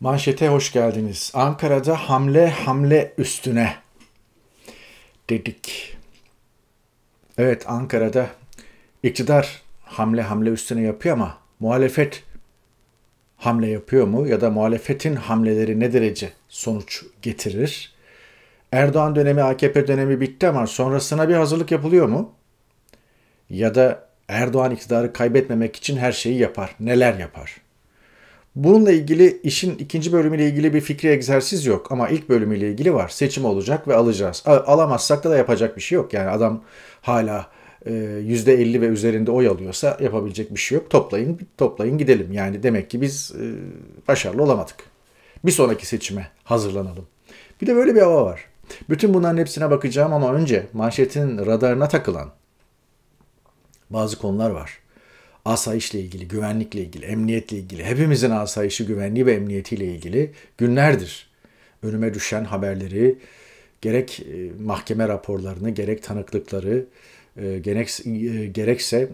Manşete hoş geldiniz. Ankara'da hamle hamle üstüne dedik. Evet Ankara'da iktidar hamle hamle üstüne yapıyor ama muhalefet hamle yapıyor mu ya da muhalefetin hamleleri ne derece sonuç getirir? Erdoğan dönemi, AKP dönemi bitti ama sonrasına bir hazırlık yapılıyor mu? Ya da Erdoğan iktidarı kaybetmemek için her şeyi yapar. Neler yapar? Bununla ilgili işin ikinci bölümüyle ilgili bir fikri egzersiz yok ama ilk bölümüyle ilgili var. Seçim olacak ve alacağız. alamazsak da, da yapacak bir şey yok. Yani adam hala e, %50 ve üzerinde oy alıyorsa yapabilecek bir şey yok. Toplayın, toplayın gidelim. Yani demek ki biz e, başarılı olamadık. Bir sonraki seçime hazırlanalım. Bir de böyle bir hava var. Bütün bunların hepsine bakacağım ama önce manşetin radarına takılan bazı konular var asayişle ilgili, güvenlikle ilgili, emniyetle ilgili, hepimizin asayişi, güvenliği ve emniyetiyle ilgili günlerdir önüme düşen haberleri, gerek e, mahkeme raporlarını, gerek tanıklıkları, e, gerek, e, gerekse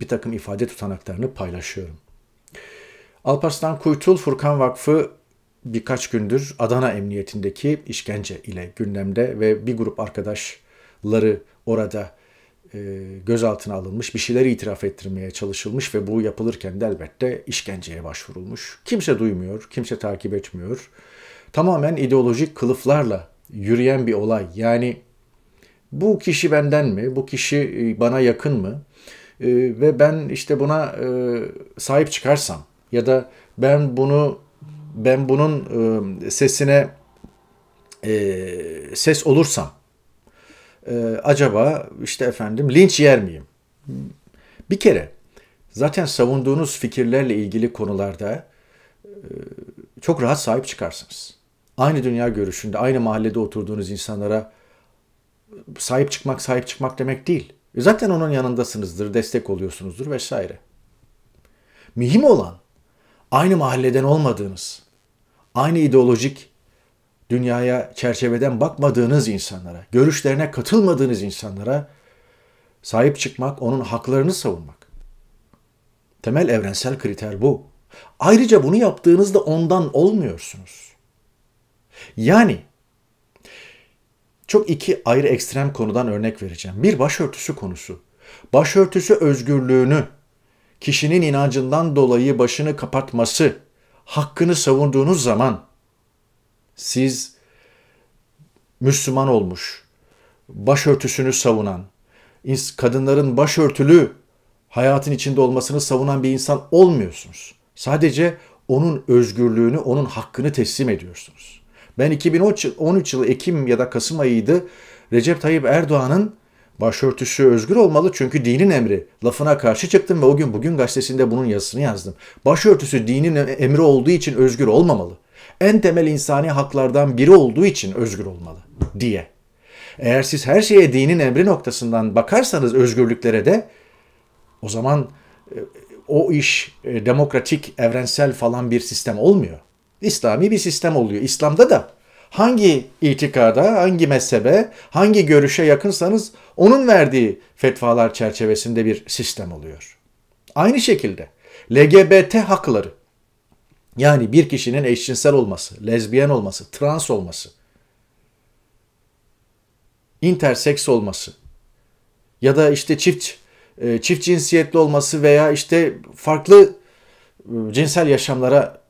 bir takım ifade tutanaklarını paylaşıyorum. Alparslan Kuytul Furkan Vakfı birkaç gündür Adana Emniyetindeki işkence ile gündemde ve bir grup arkadaşları orada e, gözaltına alınmış, bir şeyler itiraf ettirmeye çalışılmış ve bu yapılırken de elbette işkenceye başvurulmuş. Kimse duymuyor, kimse takip etmiyor. Tamamen ideolojik kılıflarla yürüyen bir olay. Yani bu kişi benden mi, bu kişi e, bana yakın mı e, ve ben işte buna sahip çıkarsam ya da ben bunu ben bunun sesine ses olursam e, acaba işte efendim linç yer miyim? Bir kere zaten savunduğunuz fikirlerle ilgili konularda e, çok rahat sahip çıkarsınız. Aynı dünya görüşünde, aynı mahallede oturduğunuz insanlara sahip çıkmak sahip çıkmak demek değil. E zaten onun yanındasınızdır, destek oluyorsunuzdur vesaire. Mühim olan aynı mahalleden olmadığınız, aynı ideolojik dünyaya çerçeveden bakmadığınız insanlara, görüşlerine katılmadığınız insanlara sahip çıkmak, onun haklarını savunmak. Temel evrensel kriter bu. Ayrıca bunu yaptığınızda ondan olmuyorsunuz. Yani çok iki ayrı ekstrem konudan örnek vereceğim. Bir başörtüsü konusu. Başörtüsü özgürlüğünü kişinin inancından dolayı başını kapatması hakkını savunduğunuz zaman siz Müslüman olmuş, başörtüsünü savunan, kadınların başörtülü hayatın içinde olmasını savunan bir insan olmuyorsunuz. Sadece onun özgürlüğünü, onun hakkını teslim ediyorsunuz. Ben 2013 yılı Ekim ya da Kasım ayıydı Recep Tayyip Erdoğan'ın başörtüsü özgür olmalı çünkü dinin emri lafına karşı çıktım ve o gün bugün gazetesinde bunun yazısını yazdım. Başörtüsü dinin e-, emri olduğu için özgür olmamalı en temel insani haklardan biri olduğu için özgür olmalı diye. Eğer siz her şeye dinin emri noktasından bakarsanız özgürlüklere de o zaman e, o iş e, demokratik, evrensel falan bir sistem olmuyor. İslami bir sistem oluyor. İslam'da da hangi itikada, hangi mezhebe, hangi görüşe yakınsanız onun verdiği fetvalar çerçevesinde bir sistem oluyor. Aynı şekilde LGBT hakları yani bir kişinin eşcinsel olması, lezbiyen olması, trans olması, interseks olması ya da işte çift e, çift cinsiyetli olması veya işte farklı e, cinsel yaşamlara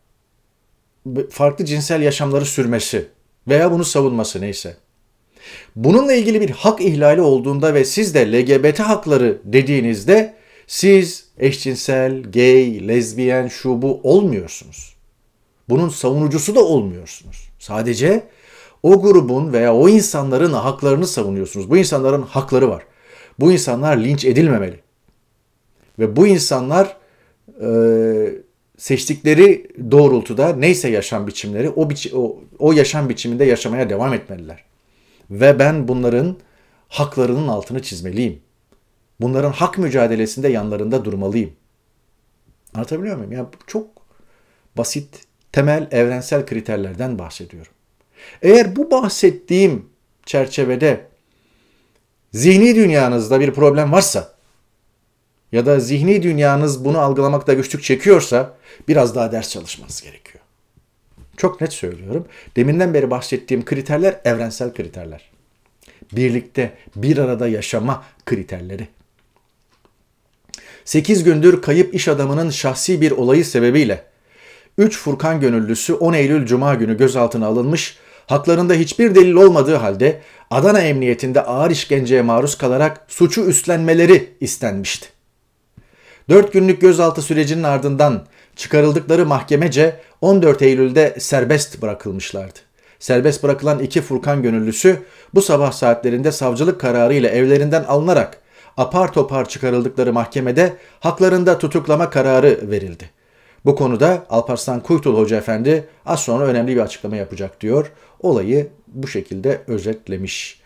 farklı cinsel yaşamları sürmesi veya bunu savunması neyse. Bununla ilgili bir hak ihlali olduğunda ve siz de LGBT hakları dediğinizde siz eşcinsel, gay, lezbiyen, şu bu olmuyorsunuz bunun savunucusu da olmuyorsunuz. Sadece o grubun veya o insanların haklarını savunuyorsunuz. Bu insanların hakları var. Bu insanlar linç edilmemeli. Ve bu insanlar e, seçtikleri doğrultuda neyse yaşam biçimleri o, biç o, o yaşam biçiminde yaşamaya devam etmeliler. Ve ben bunların haklarının altını çizmeliyim. Bunların hak mücadelesinde yanlarında durmalıyım. Anlatabiliyor muyum? Yani çok basit temel evrensel kriterlerden bahsediyorum. Eğer bu bahsettiğim çerçevede zihni dünyanızda bir problem varsa ya da zihni dünyanız bunu algılamakta güçlük çekiyorsa biraz daha ders çalışmanız gerekiyor. Çok net söylüyorum. Deminden beri bahsettiğim kriterler evrensel kriterler. Birlikte, bir arada yaşama kriterleri. 8 gündür kayıp iş adamının şahsi bir olayı sebebiyle 3 Furkan gönüllüsü 10 Eylül Cuma günü gözaltına alınmış, haklarında hiçbir delil olmadığı halde Adana Emniyetinde ağır işkenceye maruz kalarak suçu üstlenmeleri istenmişti. 4 günlük gözaltı sürecinin ardından çıkarıldıkları mahkemece 14 Eylül'de serbest bırakılmışlardı. Serbest bırakılan iki Furkan gönüllüsü bu sabah saatlerinde savcılık kararıyla evlerinden alınarak apar topar çıkarıldıkları mahkemede haklarında tutuklama kararı verildi. Bu konuda Alparslan Kuytul Hoca Efendi az sonra önemli bir açıklama yapacak diyor. Olayı bu şekilde özetlemiş.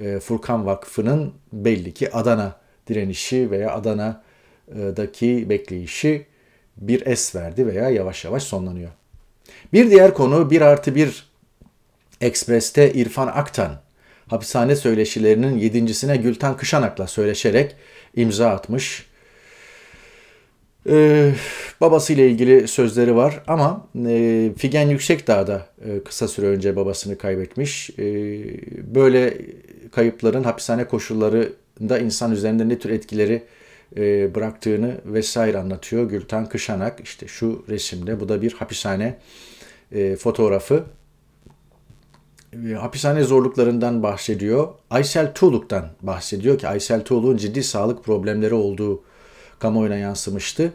Ee, Furkan Vakfı'nın belli ki Adana direnişi veya Adana'daki bekleyişi bir es verdi veya yavaş yavaş sonlanıyor. Bir diğer konu 1 artı 1 Ekspres'te İrfan Aktan hapishane söyleşilerinin yedincisine Gülten Kışanak'la söyleşerek imza atmış. Ee, babasıyla ilgili sözleri var ama e, Figen Yüksekdağ da e, kısa süre önce babasını kaybetmiş. E, böyle kayıpların hapishane koşullarında insan üzerinde ne tür etkileri e, bıraktığını vesaire anlatıyor. Gülten Kışanak İşte şu resimde bu da bir hapishane e, fotoğrafı. E, hapishane zorluklarından bahsediyor. Aysel Tuğluk'tan bahsediyor ki Aysel Tuğluk'un ciddi sağlık problemleri olduğu kamuoyuna yansımıştı.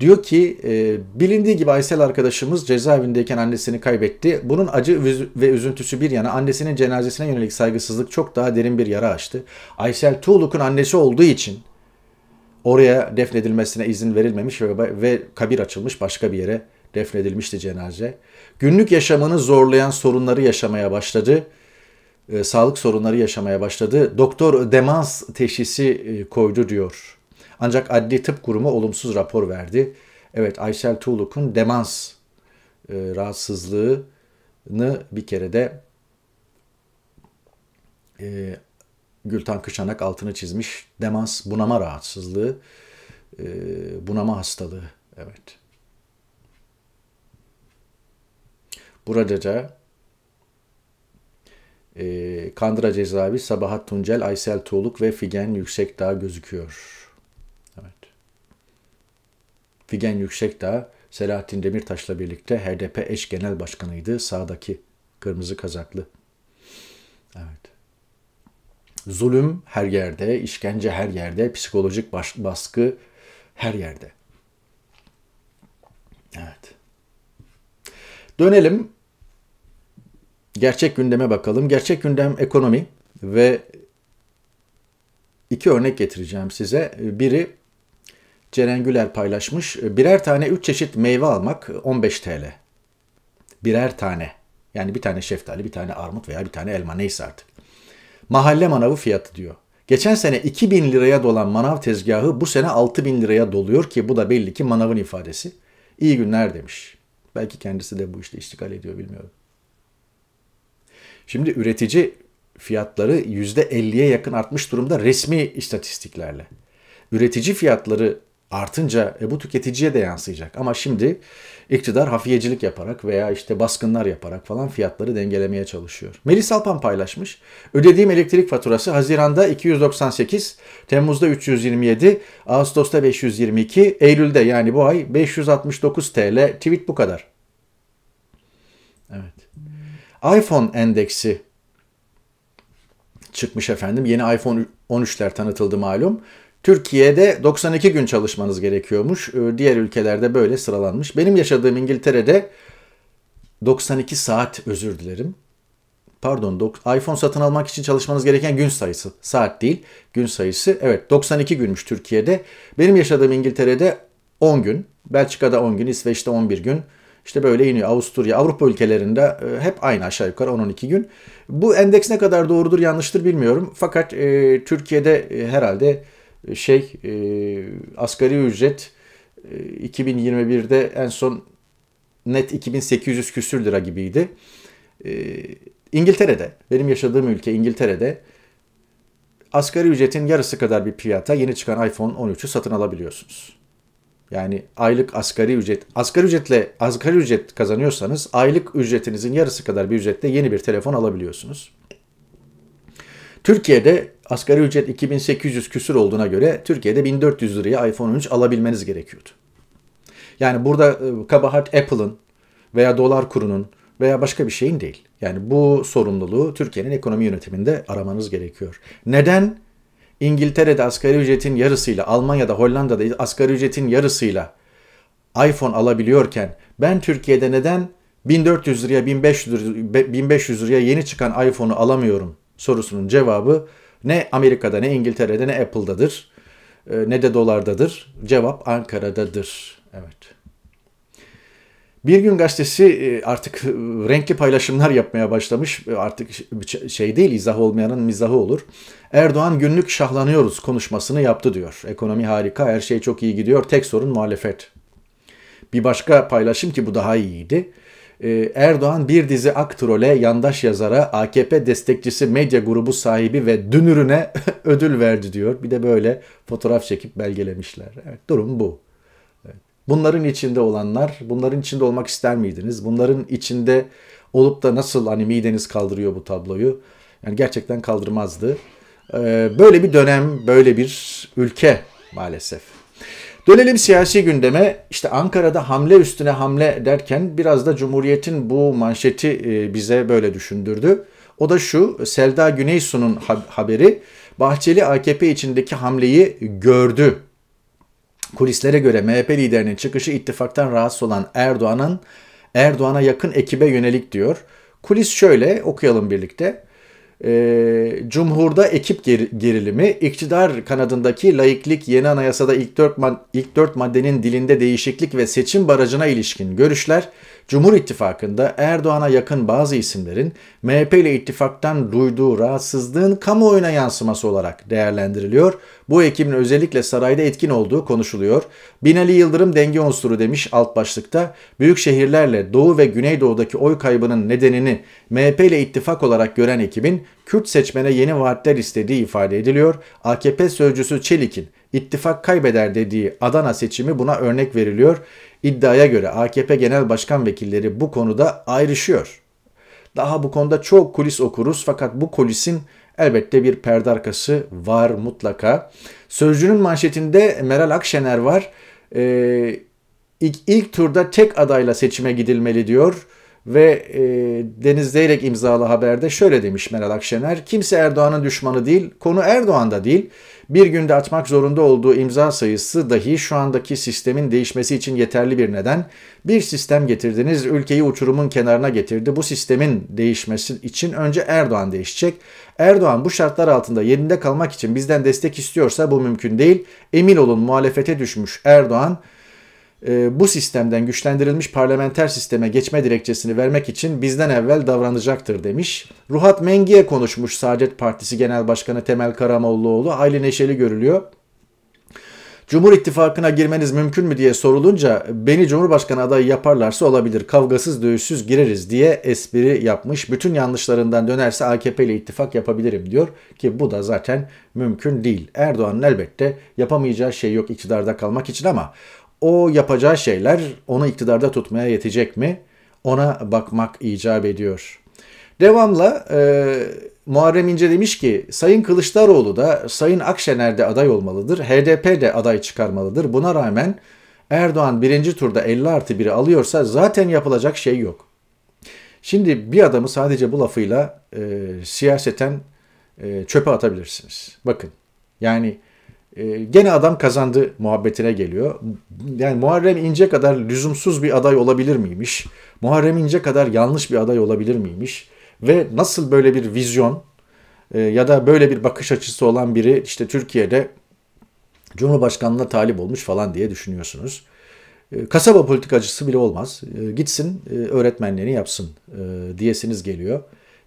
Diyor ki e, bilindiği gibi Aysel arkadaşımız cezaevindeyken annesini kaybetti. Bunun acı ve üzüntüsü bir yana annesinin cenazesine yönelik saygısızlık çok daha derin bir yara açtı. Aysel Tuğluk'un annesi olduğu için oraya defnedilmesine izin verilmemiş ve, ve kabir açılmış başka bir yere defnedilmişti cenaze. Günlük yaşamını zorlayan sorunları yaşamaya başladı. E, sağlık sorunları yaşamaya başladı. Doktor demans teşhisi e, koydu diyor ancak adli tıp kurumu olumsuz rapor verdi. Evet Aysel Tuğluk'un demans e, rahatsızlığını bir kere de e, Gülten Kışanak altını çizmiş. Demans bunama rahatsızlığı, e, bunama hastalığı. Evet. Burada da e, Kandıra Cezaevi Sabahat Tuncel, Aysel Tuğluk ve Figen Yüksekdağ gözüküyor. Figen Yüksekdağ, Selahattin Demirtaş'la birlikte HDP eş genel başkanıydı sağdaki kırmızı kazaklı. Evet. Zulüm her yerde, işkence her yerde, psikolojik baskı her yerde. Evet. Dönelim gerçek gündeme bakalım. Gerçek gündem ekonomi ve iki örnek getireceğim size. Biri Ceren Güler paylaşmış. Birer tane 3 çeşit meyve almak 15 TL. Birer tane. Yani bir tane şeftali, bir tane armut veya bir tane elma neyse artık. Mahalle manavı fiyatı diyor. Geçen sene 2000 liraya dolan manav tezgahı bu sene 6000 liraya doluyor ki bu da belli ki manavın ifadesi. İyi günler demiş. Belki kendisi de bu işte istikal ediyor bilmiyorum. Şimdi üretici fiyatları %50'ye yakın artmış durumda resmi istatistiklerle. Üretici fiyatları artınca e, bu tüketiciye de yansıyacak. Ama şimdi iktidar hafiyecilik yaparak veya işte baskınlar yaparak falan fiyatları dengelemeye çalışıyor. Melis Alpan paylaşmış. Ödediğim elektrik faturası Haziran'da 298, Temmuz'da 327, Ağustos'ta 522, Eylül'de yani bu ay 569 TL. Tweet bu kadar. Evet. iPhone endeksi çıkmış efendim. Yeni iPhone 13'ler tanıtıldı malum. Türkiye'de 92 gün çalışmanız gerekiyormuş. Ee, diğer ülkelerde böyle sıralanmış. Benim yaşadığım İngiltere'de 92 saat özür dilerim. Pardon iPhone satın almak için çalışmanız gereken gün sayısı. Saat değil gün sayısı. Evet 92 günmüş Türkiye'de. Benim yaşadığım İngiltere'de 10 gün. Belçika'da 10 gün. İsveç'te 11 gün. İşte böyle iniyor. Avusturya, Avrupa ülkelerinde e, hep aynı aşağı yukarı 10-12 gün. Bu endeks ne kadar doğrudur yanlıştır bilmiyorum. Fakat e, Türkiye'de e, herhalde şey e, asgari ücret e, 2021'de en son net 2800 küsür lira gibiydi. E, İngiltere'de, benim yaşadığım ülke İngiltere'de asgari ücretin yarısı kadar bir fiyata yeni çıkan iPhone 13'ü satın alabiliyorsunuz. Yani aylık asgari ücret, asgari ücretle asgari ücret kazanıyorsanız aylık ücretinizin yarısı kadar bir ücretle yeni bir telefon alabiliyorsunuz. Türkiye'de asgari ücret 2800 küsur olduğuna göre Türkiye'de 1400 liraya iPhone 13 alabilmeniz gerekiyordu. Yani burada e, kabahat Apple'ın veya dolar kurunun veya başka bir şeyin değil. Yani bu sorumluluğu Türkiye'nin ekonomi yönetiminde aramanız gerekiyor. Neden İngiltere'de asgari ücretin yarısıyla, Almanya'da, Hollanda'da asgari ücretin yarısıyla iPhone alabiliyorken ben Türkiye'de neden 1400 liraya, 1500 liraya yeni çıkan iPhone'u alamıyorum sorusunun cevabı ne Amerika'da ne İngiltere'de ne Apple'dadır e, ne de dolardadır. Cevap Ankara'dadır. Evet. Bir gün gazetesi e, artık e, renkli paylaşımlar yapmaya başlamış. Artık şey değil izah olmayanın mizahı olur. Erdoğan günlük şahlanıyoruz konuşmasını yaptı diyor. Ekonomi harika, her şey çok iyi gidiyor. Tek sorun muhalefet. Bir başka paylaşım ki bu daha iyiydi. Ee, Erdoğan bir dizi aktrole, yandaş yazara, AKP destekçisi medya grubu sahibi ve dünürüne ödül verdi diyor. Bir de böyle fotoğraf çekip belgelemişler. Evet, durum bu. Bunların içinde olanlar, bunların içinde olmak ister miydiniz? Bunların içinde olup da nasıl hani mideniz kaldırıyor bu tabloyu? Yani gerçekten kaldırmazdı. Ee, böyle bir dönem, böyle bir ülke maalesef. Dönelim siyasi gündeme. İşte Ankara'da hamle üstüne hamle derken biraz da Cumhuriyet'in bu manşeti e, bize böyle düşündürdü. O da şu Selda Güneysu'nun haberi Bahçeli AKP içindeki hamleyi gördü. Kulislere göre MHP liderinin çıkışı ittifaktan rahatsız olan Erdoğan'ın Erdoğan'a yakın ekibe yönelik diyor. Kulis şöyle okuyalım birlikte e, cumhurda ekip gerilimi, iktidar kanadındaki laiklik yeni anayasada ilk dört, ilk dört maddenin dilinde değişiklik ve seçim barajına ilişkin görüşler, Cumhur İttifakı'nda Erdoğan'a yakın bazı isimlerin MHP ile ittifaktan duyduğu rahatsızlığın kamuoyuna yansıması olarak değerlendiriliyor. Bu ekibin özellikle sarayda etkin olduğu konuşuluyor. Binali Yıldırım denge unsuru demiş alt başlıkta. Büyük şehirlerle Doğu ve Güneydoğu'daki oy kaybının nedenini MHP ile ittifak olarak gören ekibin Kürt seçmene yeni vaatler istediği ifade ediliyor. AKP sözcüsü Çelik'in ittifak kaybeder dediği Adana seçimi buna örnek veriliyor. İddiaya göre AKP Genel Başkan Vekilleri bu konuda ayrışıyor. Daha bu konuda çok kulis okuruz fakat bu kulisin elbette bir perde arkası var mutlaka. Sözcünün manşetinde Meral Akşener var. Ee, ilk, ilk turda tek adayla seçime gidilmeli diyor. Ve e, Deniz Zeyrek imzalı haberde şöyle demiş Meral Akşener. Kimse Erdoğan'ın düşmanı değil, konu Erdoğan'da değil. Bir günde atmak zorunda olduğu imza sayısı dahi şu andaki sistemin değişmesi için yeterli bir neden. Bir sistem getirdiniz, ülkeyi uçurumun kenarına getirdi. Bu sistemin değişmesi için önce Erdoğan değişecek. Erdoğan bu şartlar altında yerinde kalmak için bizden destek istiyorsa bu mümkün değil. Emin olun muhalefete düşmüş Erdoğan e, bu sistemden güçlendirilmiş parlamenter sisteme geçme dilekçesini vermek için bizden evvel davranacaktır demiş. Ruhat Mengi'ye konuşmuş Saadet Partisi Genel Başkanı Temel Karamollaoğlu. Hayli neşeli görülüyor. Cumhur İttifakı'na girmeniz mümkün mü diye sorulunca beni Cumhurbaşkanı adayı yaparlarsa olabilir kavgasız dövüşsüz gireriz diye espri yapmış. Bütün yanlışlarından dönerse AKP ile ittifak yapabilirim diyor ki bu da zaten mümkün değil. Erdoğan'ın elbette yapamayacağı şey yok iktidarda kalmak için ama o yapacağı şeyler onu iktidarda tutmaya yetecek mi? Ona bakmak icap ediyor. Devamla e, Muharrem İnce demiş ki Sayın Kılıçdaroğlu da Sayın Akşener de aday olmalıdır. HDP de aday çıkarmalıdır. Buna rağmen Erdoğan birinci turda 50 artı 1'i alıyorsa zaten yapılacak şey yok. Şimdi bir adamı sadece bu lafıyla e, siyaseten e, çöpe atabilirsiniz. Bakın yani ee, gene adam kazandı muhabbetine geliyor. Yani Muharrem İnce kadar lüzumsuz bir aday olabilir miymiş? Muharrem İnce kadar yanlış bir aday olabilir miymiş? Ve nasıl böyle bir vizyon e, ya da böyle bir bakış açısı olan biri işte Türkiye'de Cumhurbaşkanlığına talip olmuş falan diye düşünüyorsunuz. E, kasaba politikacısı bile olmaz. E, gitsin öğretmenlerini yapsın diyesiniz geliyor.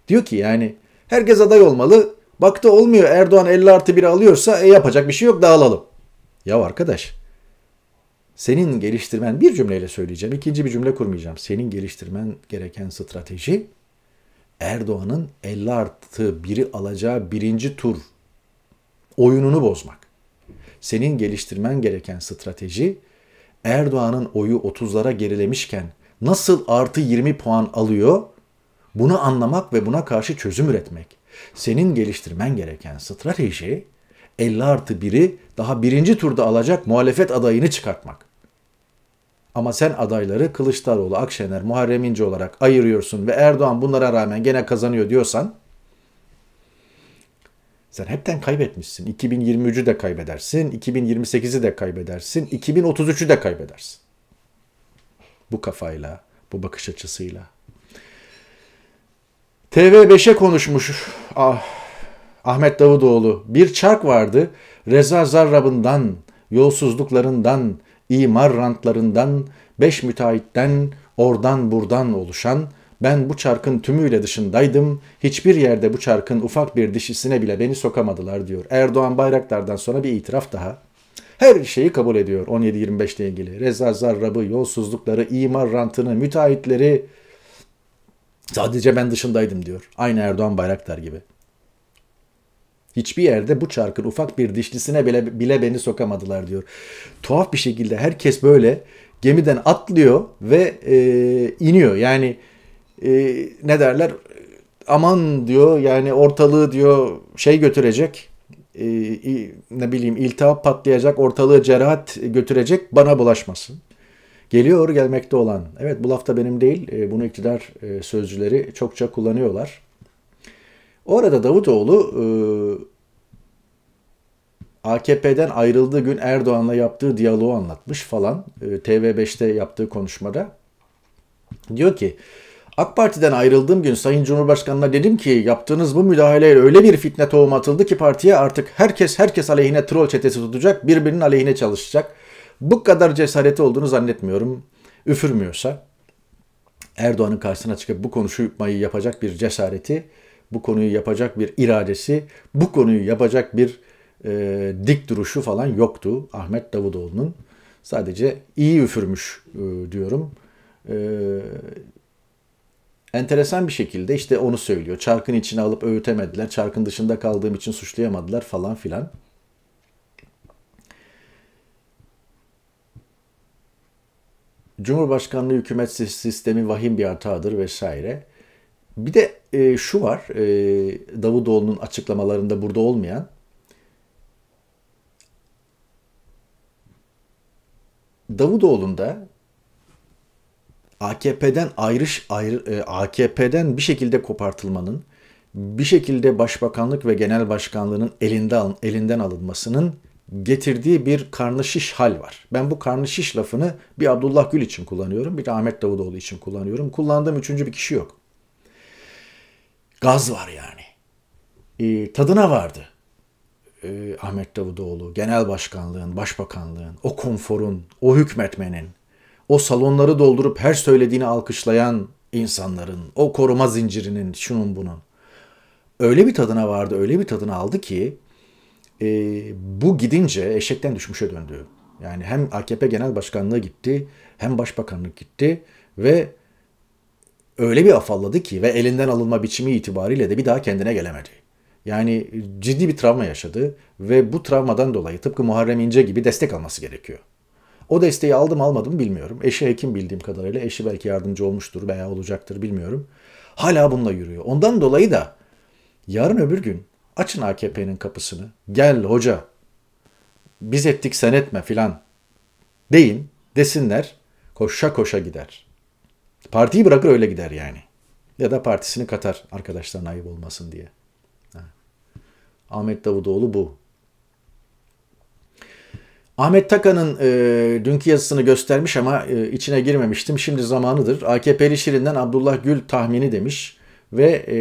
Diyor ki yani herkes aday olmalı Baktı olmuyor Erdoğan 50 artı 1 alıyorsa e, yapacak bir şey yok dağılalım. Ya arkadaş senin geliştirmen bir cümleyle söyleyeceğim. ikinci bir cümle kurmayacağım. Senin geliştirmen gereken strateji Erdoğan'ın 50 artı 1'i alacağı birinci tur oyununu bozmak. Senin geliştirmen gereken strateji Erdoğan'ın oyu 30'lara gerilemişken nasıl artı 20 puan alıyor bunu anlamak ve buna karşı çözüm üretmek. Senin geliştirmen gereken strateji 50 artı 1'i daha birinci turda alacak muhalefet adayını çıkartmak. Ama sen adayları Kılıçdaroğlu, Akşener, Muharrem İnce olarak ayırıyorsun ve Erdoğan bunlara rağmen gene kazanıyor diyorsan sen hepten kaybetmişsin. 2023'ü de kaybedersin, 2028'i de kaybedersin, 2033'ü de kaybedersin. Bu kafayla, bu bakış açısıyla. TV5'e konuşmuş ah, Ahmet Davutoğlu. Bir çark vardı. Reza Zarrab'ından, yolsuzluklarından, imar rantlarından, beş müteahhitten, oradan buradan oluşan ben bu çarkın tümüyle dışındaydım. Hiçbir yerde bu çarkın ufak bir dişisine bile beni sokamadılar diyor. Erdoğan Bayraktar'dan sonra bir itiraf daha. Her şeyi kabul ediyor 17-25 ile ilgili. Reza Zarrab'ı, yolsuzlukları, imar rantını, müteahhitleri, Sadece ben dışındaydım diyor. Aynı Erdoğan Bayraktar gibi. Hiçbir yerde bu çarkın ufak bir dişlisine bile, bile beni sokamadılar diyor. Tuhaf bir şekilde herkes böyle gemiden atlıyor ve e, iniyor. Yani e, ne derler aman diyor yani ortalığı diyor şey götürecek e, ne bileyim iltihap patlayacak ortalığı cerahat götürecek bana bulaşmasın. Geliyor gelmekte olan. Evet bu lafta benim değil. E, bunu iktidar e, sözcüleri çokça kullanıyorlar. Orada Davutoğlu e, AKP'den ayrıldığı gün Erdoğan'la yaptığı diyaloğu anlatmış falan TV5'te yaptığı konuşmada. Diyor ki AK Parti'den ayrıldığım gün Sayın Cumhurbaşkanı'na dedim ki yaptığınız bu müdahaleyle öyle bir fitne tohum atıldı ki partiye artık herkes herkes aleyhine troll çetesi tutacak, birbirinin aleyhine çalışacak bu kadar cesareti olduğunu zannetmiyorum. Üfürmüyorsa Erdoğan'ın karşısına çıkıp bu konuşmayı yapacak bir cesareti, bu konuyu yapacak bir iradesi, bu konuyu yapacak bir e, dik duruşu falan yoktu Ahmet Davutoğlu'nun. Sadece iyi üfürmüş e, diyorum. E, enteresan bir şekilde işte onu söylüyor. Çarkın içine alıp öğütemediler. Çarkın dışında kaldığım için suçlayamadılar falan filan. Cumhurbaşkanlığı hükümet sistemi vahim bir hatadır vesaire. Bir de e, şu var e, Davutoğlu'nun açıklamalarında burada olmayan. Davutoğlu'nda AKP'den ayrış ayrı, e, AKP'den bir şekilde kopartılmanın, bir şekilde başbakanlık ve genel başkanlığının elinden elinden alınmasının getirdiği bir karnışiş hal var. Ben bu karnışiş lafını bir Abdullah Gül için kullanıyorum, bir Ahmet Davutoğlu için kullanıyorum. Kullandığım üçüncü bir kişi yok. Gaz var yani. E, tadına vardı e, Ahmet Davutoğlu, genel başkanlığın, başbakanlığın, o konforun, o hükmetmenin, o salonları doldurup her söylediğini alkışlayan insanların, o koruma zincirinin, şunun bunun. Öyle bir tadına vardı, öyle bir tadını aldı ki e, bu gidince eşekten düşmüşe döndü. Yani hem AKP Genel Başkanlığı gitti hem Başbakanlık gitti ve öyle bir afalladı ki ve elinden alınma biçimi itibariyle de bir daha kendine gelemedi. Yani ciddi bir travma yaşadı ve bu travmadan dolayı tıpkı Muharrem İnce gibi destek alması gerekiyor. O desteği aldım almadım bilmiyorum. Eşi hekim bildiğim kadarıyla eşi belki yardımcı olmuştur veya olacaktır bilmiyorum. Hala bununla yürüyor. Ondan dolayı da yarın öbür gün Açın AKP'nin kapısını. Gel hoca. Biz ettik sen etme filan. Deyin desinler. Koşa koşa gider. Partiyi bırakır öyle gider yani. Ya da partisini katar arkadaşlarına ayıp olmasın diye. Ha. Ahmet Davutoğlu bu. Ahmet Takan'ın e, dünkü yazısını göstermiş ama e, içine girmemiştim. Şimdi zamanıdır. AKP'li Şirin'den Abdullah Gül tahmini demiş ve e,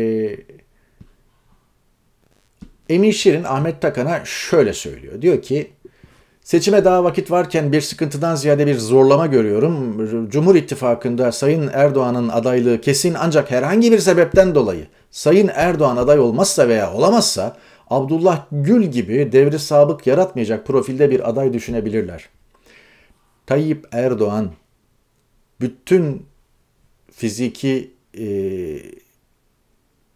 Emin Şirin Ahmet Takan'a şöyle söylüyor. Diyor ki Seçime daha vakit varken bir sıkıntıdan ziyade bir zorlama görüyorum. Cumhur İttifakı'nda Sayın Erdoğan'ın adaylığı kesin ancak herhangi bir sebepten dolayı Sayın Erdoğan aday olmazsa veya olamazsa Abdullah Gül gibi devri sabık yaratmayacak profilde bir aday düşünebilirler. Tayyip Erdoğan bütün fiziki e,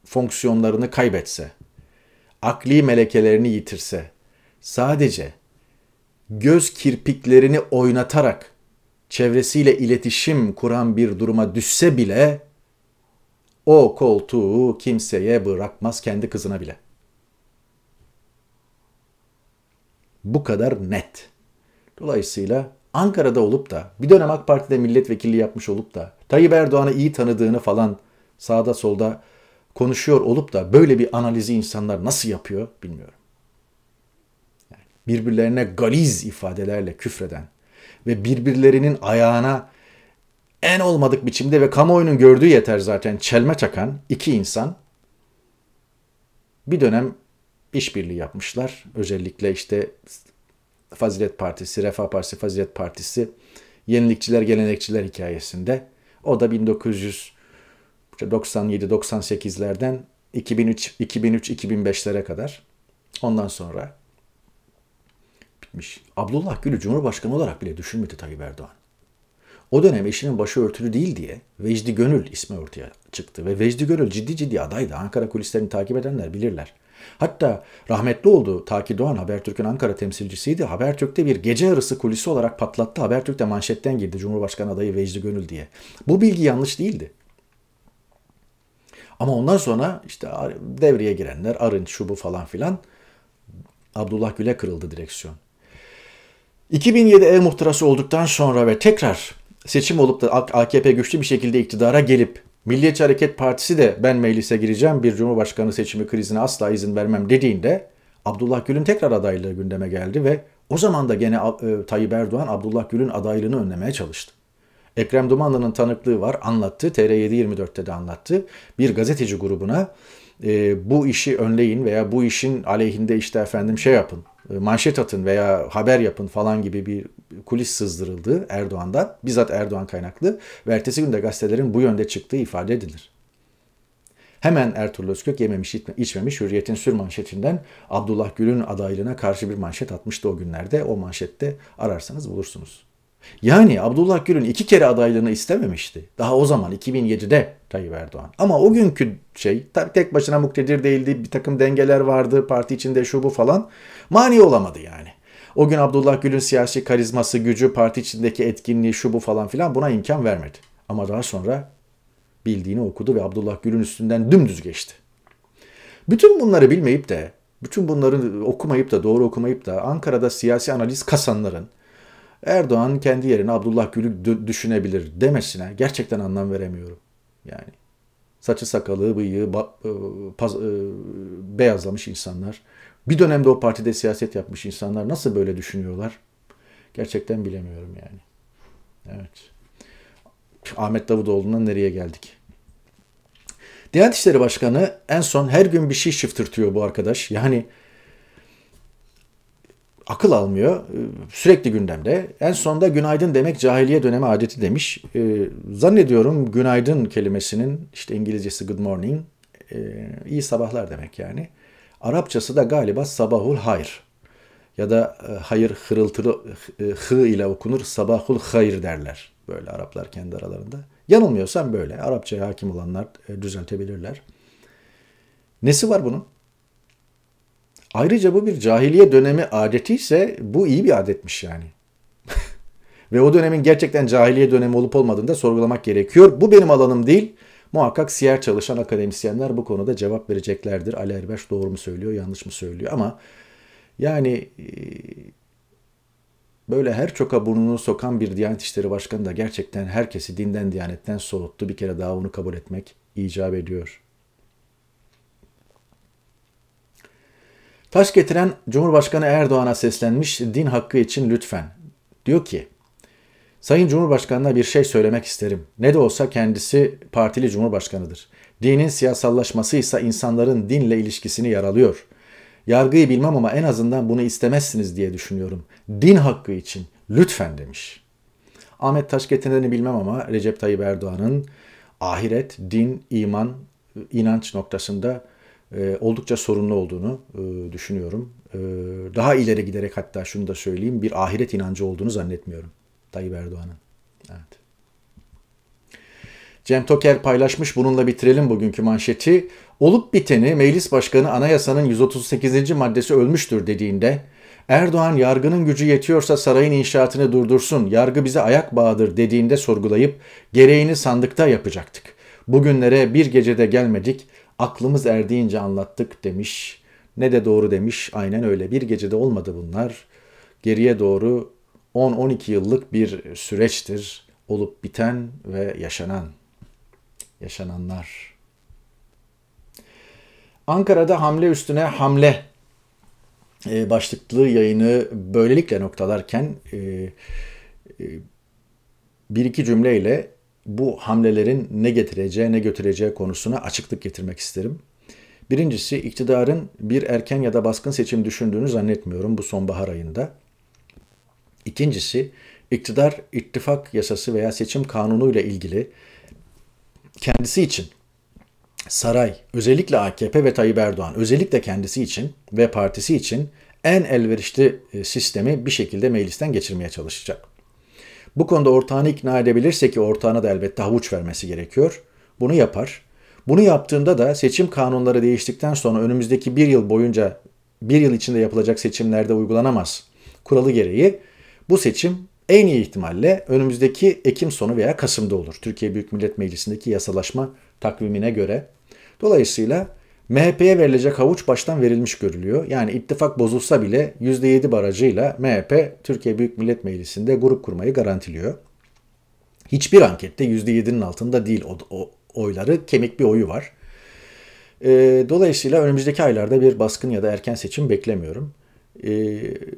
fonksiyonlarını kaybetse, akli melekelerini yitirse, sadece göz kirpiklerini oynatarak çevresiyle iletişim kuran bir duruma düşse bile o koltuğu kimseye bırakmaz kendi kızına bile. Bu kadar net. Dolayısıyla Ankara'da olup da bir dönem AK Parti'de milletvekili yapmış olup da Tayyip Erdoğan'ı iyi tanıdığını falan sağda solda konuşuyor olup da böyle bir analizi insanlar nasıl yapıyor bilmiyorum. Yani birbirlerine galiz ifadelerle küfreden ve birbirlerinin ayağına en olmadık biçimde ve kamuoyunun gördüğü yeter zaten çelme çakan iki insan bir dönem işbirliği yapmışlar. Özellikle işte Fazilet Partisi, Refah Partisi, Fazilet Partisi, Yenilikçiler, Gelenekçiler hikayesinde. O da 1900 işte 97-98'lerden 2003-2005'lere kadar. Ondan sonra bitmiş. Abdullah Gül'ü Cumhurbaşkanı olarak bile düşünmedi Tayyip Erdoğan. O dönem eşinin başı örtülü değil diye Vecdi Gönül ismi ortaya çıktı. Ve Vecdi Gönül ciddi ciddi adaydı. Ankara kulislerini takip edenler bilirler. Hatta rahmetli oldu Taki Doğan Habertürk'ün Ankara temsilcisiydi. Habertürk'te bir gece yarısı kulisi olarak patlattı. Habertürk'te manşetten girdi Cumhurbaşkanı adayı Vecdi Gönül diye. Bu bilgi yanlış değildi. Ama ondan sonra işte devreye girenler Arınç, şu bu falan filan Abdullah Gül'e kırıldı direksiyon. 2007 ev muhtırası olduktan sonra ve tekrar seçim olup da AKP güçlü bir şekilde iktidara gelip Milliyetçi Hareket Partisi de ben meclise gireceğim bir cumhurbaşkanı seçimi krizine asla izin vermem dediğinde Abdullah Gül'ün tekrar adaylığı gündeme geldi ve o zaman da gene e, Tayyip Erdoğan Abdullah Gül'ün adaylığını önlemeye çalıştı. Ekrem Dumanlı'nın tanıklığı var anlattı. TR724'te de anlattı. Bir gazeteci grubuna e, bu işi önleyin veya bu işin aleyhinde işte efendim şey yapın e, manşet atın veya haber yapın falan gibi bir kulis sızdırıldı Erdoğan'dan. Bizzat Erdoğan kaynaklı ve ertesi günde gazetelerin bu yönde çıktığı ifade edilir. Hemen Ertuğrul Özkök yememiş içmemiş Hürriyet'in sür manşetinden Abdullah Gül'ün adaylığına karşı bir manşet atmıştı o günlerde. O manşette ararsanız bulursunuz. Yani Abdullah Gül'ün iki kere adaylığını istememişti. Daha o zaman 2007'de Tayyip Erdoğan. Ama o günkü şey tek başına muktedir değildi. Bir takım dengeler vardı. Parti içinde şu bu falan. Mani olamadı yani. O gün Abdullah Gül'ün siyasi karizması, gücü, parti içindeki etkinliği şu bu falan filan buna imkan vermedi. Ama daha sonra bildiğini okudu ve Abdullah Gül'ün üstünden dümdüz geçti. Bütün bunları bilmeyip de, bütün bunları okumayıp da, doğru okumayıp da Ankara'da siyasi analiz kasanların Erdoğan kendi yerine Abdullah Gül'ü düşünebilir demesine gerçekten anlam veremiyorum. Yani saçı sakalı, bıyığı e, e, beyazlamış insanlar, bir dönemde o partide siyaset yapmış insanlar nasıl böyle düşünüyorlar? Gerçekten bilemiyorum yani. Evet. Ahmet Davutoğlu'ndan nereye geldik? Diyanet İşleri Başkanı en son her gün bir şey şıftırtıyor bu arkadaş. Yani akıl almıyor. Ee, sürekli gündemde. En sonunda günaydın demek cahiliye dönemi adeti demiş. Ee, zannediyorum günaydın kelimesinin işte İngilizcesi good morning ee, iyi sabahlar demek yani. Arapçası da galiba sabahul hayr ya da e, hayır hırıltılı e, hı ile okunur sabahul hayr derler. Böyle Araplar kendi aralarında. Yanılmıyorsam böyle. Arapçaya hakim olanlar e, düzeltebilirler. Nesi var bunun? Ayrıca bu bir cahiliye dönemi adeti ise bu iyi bir adetmiş yani. Ve o dönemin gerçekten cahiliye dönemi olup olmadığını da sorgulamak gerekiyor. Bu benim alanım değil. Muhakkak siyer çalışan akademisyenler bu konuda cevap vereceklerdir. Ali Erbaş doğru mu söylüyor, yanlış mı söylüyor ama yani e, böyle her çoka burnunu sokan bir Diyanet İşleri Başkanı da gerçekten herkesi dinden diyanetten soğuttu. Bir kere daha onu kabul etmek icap ediyor.'' Taş getiren Cumhurbaşkanı Erdoğan'a seslenmiş din hakkı için lütfen. Diyor ki, Sayın Cumhurbaşkanı'na bir şey söylemek isterim. Ne de olsa kendisi partili cumhurbaşkanıdır. Dinin siyasallaşması ise insanların dinle ilişkisini yaralıyor. Yargıyı bilmem ama en azından bunu istemezsiniz diye düşünüyorum. Din hakkı için lütfen demiş. Ahmet Taş getirenini bilmem ama Recep Tayyip Erdoğan'ın ahiret, din, iman, inanç noktasında ee, oldukça sorunlu olduğunu e, düşünüyorum. Ee, daha ileri giderek hatta şunu da söyleyeyim bir ahiret inancı olduğunu zannetmiyorum Tayyip Erdoğan'ın. Evet. Cem Toker paylaşmış bununla bitirelim bugünkü manşeti. Olup biteni meclis başkanı anayasanın 138. maddesi ölmüştür dediğinde Erdoğan yargının gücü yetiyorsa sarayın inşaatını durdursun, yargı bize ayak bağıdır dediğinde sorgulayıp gereğini sandıkta yapacaktık. Bugünlere bir gecede gelmedik, aklımız erdiğince anlattık demiş. Ne de doğru demiş. Aynen öyle. Bir gecede olmadı bunlar. Geriye doğru 10-12 yıllık bir süreçtir olup biten ve yaşanan yaşananlar. Ankara'da hamle üstüne hamle e, başlıklı yayını böylelikle noktalarken e, e, bir iki cümleyle bu hamlelerin ne getireceği ne götüreceği konusuna açıklık getirmek isterim. Birincisi iktidarın bir erken ya da baskın seçim düşündüğünü zannetmiyorum bu sonbahar ayında. İkincisi iktidar ittifak yasası veya seçim kanunu ile ilgili kendisi için saray, özellikle AKP ve Tayyip Erdoğan, özellikle kendisi için ve partisi için en elverişli e, sistemi bir şekilde meclisten geçirmeye çalışacak. Bu konuda ortağını ikna edebilirse ki ortağına da elbette havuç vermesi gerekiyor. Bunu yapar. Bunu yaptığında da seçim kanunları değiştikten sonra önümüzdeki bir yıl boyunca bir yıl içinde yapılacak seçimlerde uygulanamaz. Kuralı gereği bu seçim en iyi ihtimalle önümüzdeki Ekim sonu veya Kasım'da olur. Türkiye Büyük Millet Meclisi'ndeki yasalaşma takvimine göre. Dolayısıyla MHP'ye verilecek havuç baştan verilmiş görülüyor. Yani ittifak bozulsa bile %7 barajıyla MHP Türkiye Büyük Millet Meclisi'nde grup kurmayı garantiliyor. Hiçbir ankette %7'nin altında değil o, o oyları, kemik bir oyu var. E, dolayısıyla önümüzdeki aylarda bir baskın ya da erken seçim beklemiyorum. E,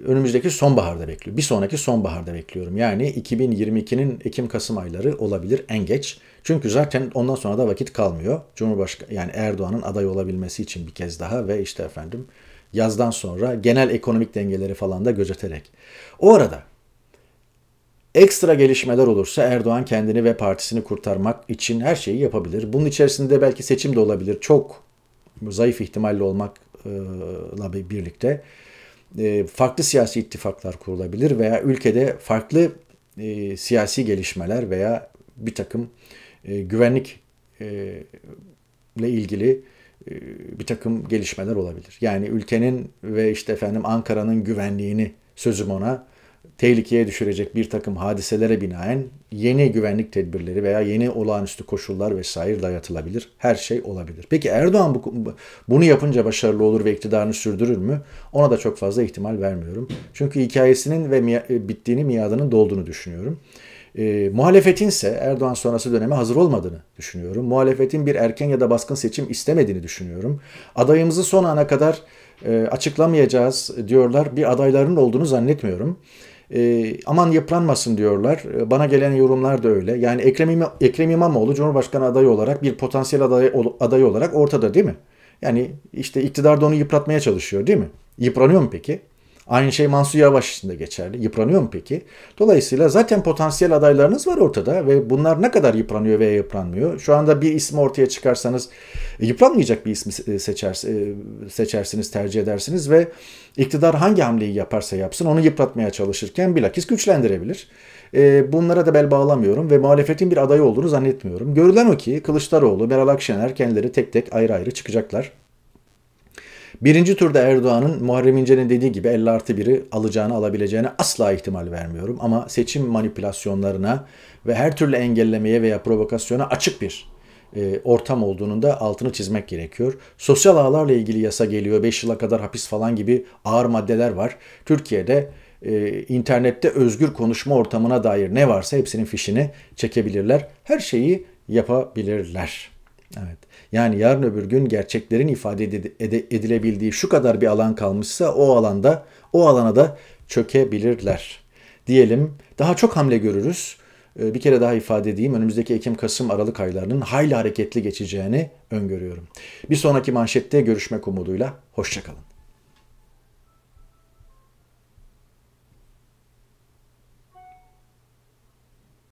önümüzdeki sonbaharda bekliyorum. Bir sonraki sonbaharda bekliyorum. Yani 2022'nin Ekim-Kasım ayları olabilir en geç. Çünkü zaten ondan sonra da vakit kalmıyor. Cumhurbaşkanı yani Erdoğan'ın aday olabilmesi için bir kez daha ve işte efendim yazdan sonra genel ekonomik dengeleri falan da gözeterek. O arada ekstra gelişmeler olursa Erdoğan kendini ve partisini kurtarmak için her şeyi yapabilir. Bunun içerisinde belki seçim de olabilir. Çok zayıf ihtimalle olmakla birlikte e, farklı siyasi ittifaklar kurulabilir veya ülkede farklı e, siyasi gelişmeler veya bir takım e, güvenlikle e, ilgili e, bir takım gelişmeler olabilir. Yani ülkenin ve işte efendim Ankara'nın güvenliğini sözüm ona tehlikeye düşürecek bir takım hadiselere binaen yeni güvenlik tedbirleri veya yeni olağanüstü koşullar vesaire dayatılabilir. Her şey olabilir. Peki Erdoğan bu, bunu yapınca başarılı olur ve iktidarını sürdürür mü? Ona da çok fazla ihtimal vermiyorum. Çünkü hikayesinin ve mi, e, bittiğini, miadının dolduğunu düşünüyorum. E, ee, muhalefetin ise Erdoğan sonrası döneme hazır olmadığını düşünüyorum. Muhalefetin bir erken ya da baskın seçim istemediğini düşünüyorum. Adayımızı son ana kadar e, açıklamayacağız diyorlar. Bir adayların olduğunu zannetmiyorum. E, aman yıpranmasın diyorlar. E, bana gelen yorumlar da öyle. Yani Ekrem, İma, Ekrem İmamoğlu Cumhurbaşkanı adayı olarak bir potansiyel aday, adayı olarak ortada değil mi? Yani işte iktidar da onu yıpratmaya çalışıyor değil mi? Yıpranıyor mu peki? Aynı şey Mansur Yavaş için de geçerli. Yıpranıyor mu peki? Dolayısıyla zaten potansiyel adaylarınız var ortada ve bunlar ne kadar yıpranıyor veya yıpranmıyor? Şu anda bir ismi ortaya çıkarsanız e, yıpranmayacak bir ismi e, e, seçersiniz, tercih edersiniz ve iktidar hangi hamleyi yaparsa yapsın onu yıpratmaya çalışırken bilakis güçlendirebilir. Bunlara da bel bağlamıyorum ve muhalefetin bir adayı olduğunu zannetmiyorum. Görülen o ki Kılıçdaroğlu, Meral Akşener kendileri tek tek ayrı ayrı çıkacaklar. Birinci turda Erdoğan'ın Muharrem İnce'nin dediği gibi 50 artı 1'i alacağını alabileceğine asla ihtimal vermiyorum. Ama seçim manipülasyonlarına ve her türlü engellemeye veya provokasyona açık bir e, ortam olduğunun da altını çizmek gerekiyor. Sosyal ağlarla ilgili yasa geliyor. 5 yıla kadar hapis falan gibi ağır maddeler var. Türkiye'de e, internette özgür konuşma ortamına dair ne varsa hepsinin fişini çekebilirler. Her şeyi yapabilirler. Evet. Yani yarın öbür gün gerçeklerin ifade edilebildiği şu kadar bir alan kalmışsa o alanda o alana da çökebilirler. Diyelim daha çok hamle görürüz. Ee, bir kere daha ifade edeyim önümüzdeki Ekim, Kasım, Aralık aylarının hayli hareketli geçeceğini öngörüyorum. Bir sonraki manşette görüşmek umuduyla. Hoşçakalın.